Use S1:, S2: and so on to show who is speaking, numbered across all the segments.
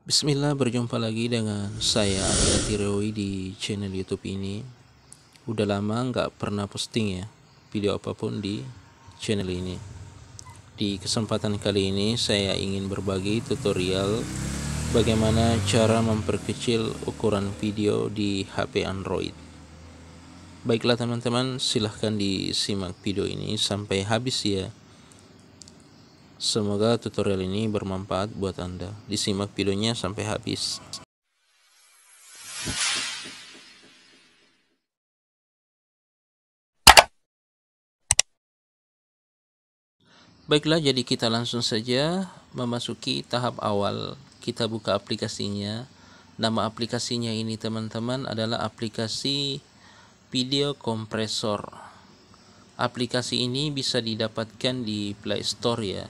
S1: Bismillah, berjumpa lagi dengan saya Arya Tirewi di channel YouTube ini. Udah lama nggak pernah posting ya video apapun di channel ini. Di kesempatan kali ini saya ingin berbagi tutorial bagaimana cara memperkecil ukuran video di HP Android. Baiklah teman-teman, silahkan disimak video ini sampai habis ya. Semoga tutorial ini bermanfaat buat Anda. Disimak videonya sampai habis. Baiklah, jadi kita langsung saja memasuki tahap awal. Kita buka aplikasinya. Nama aplikasinya ini teman-teman adalah aplikasi video kompresor. Aplikasi ini bisa didapatkan di Play Store ya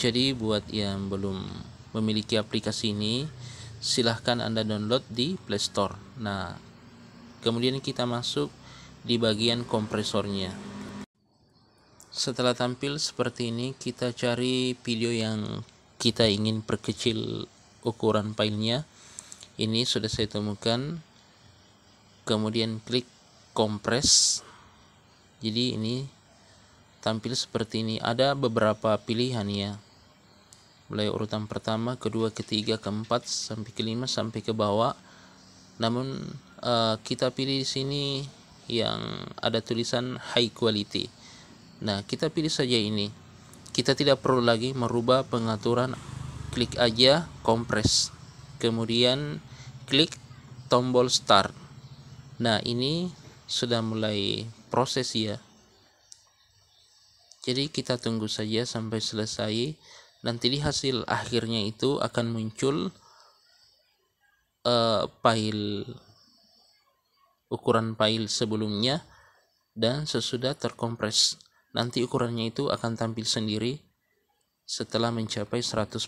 S1: jadi buat yang belum memiliki aplikasi ini, silahkan Anda download di Play Store. Nah, kemudian kita masuk di bagian kompresornya. Setelah tampil seperti ini, kita cari video yang kita ingin perkecil ukuran filenya. Ini sudah saya temukan. Kemudian klik kompres. Jadi ini tampil seperti ini. Ada beberapa pilihan ya mulai urutan pertama, kedua, ketiga, keempat sampai kelima sampai ke bawah. Namun uh, kita pilih di sini yang ada tulisan high quality. Nah, kita pilih saja ini. Kita tidak perlu lagi merubah pengaturan. Klik aja compress. Kemudian klik tombol start. Nah, ini sudah mulai proses ya. Jadi kita tunggu saja sampai selesai nanti di hasil akhirnya itu akan muncul uh, eh, file ukuran file sebelumnya dan sesudah terkompres nanti ukurannya itu akan tampil sendiri setelah mencapai 100%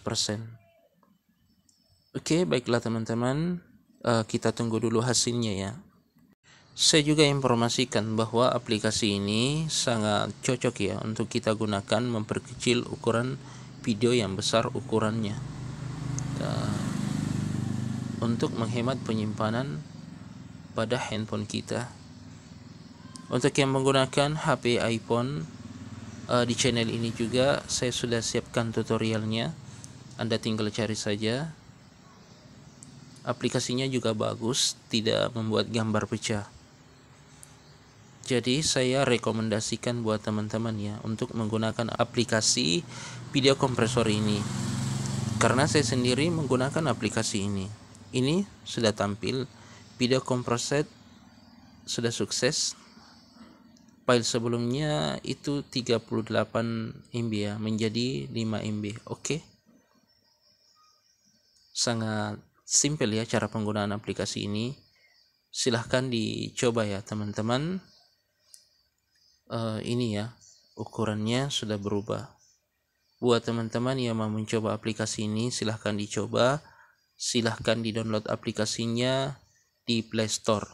S1: oke baiklah teman-teman uh, kita tunggu dulu hasilnya ya saya juga informasikan bahwa aplikasi ini sangat cocok ya untuk kita gunakan memperkecil ukuran video yang besar ukurannya untuk menghemat penyimpanan pada handphone kita untuk yang menggunakan HP iPhone eh, di channel ini juga saya sudah siapkan tutorialnya anda tinggal cari saja aplikasinya juga bagus tidak membuat gambar pecah jadi saya rekomendasikan buat teman-teman ya untuk menggunakan aplikasi video kompresor ini. Karena saya sendiri menggunakan aplikasi ini. Ini sudah tampil video kompreset sudah sukses. File sebelumnya itu 38 MB ya, menjadi 5 MB. Oke. Okay. Sangat simpel ya cara penggunaan aplikasi ini. Silahkan dicoba ya teman-teman uh, ini ya ukurannya sudah berubah buat teman-teman yang mau mencoba aplikasi ini silahkan dicoba silahkan di download aplikasinya di Play Store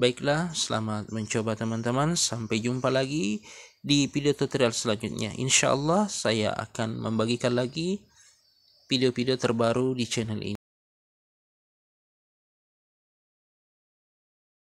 S1: baiklah selamat mencoba teman-teman sampai jumpa lagi di video tutorial selanjutnya insya Allah saya akan membagikan lagi video-video terbaru di channel ini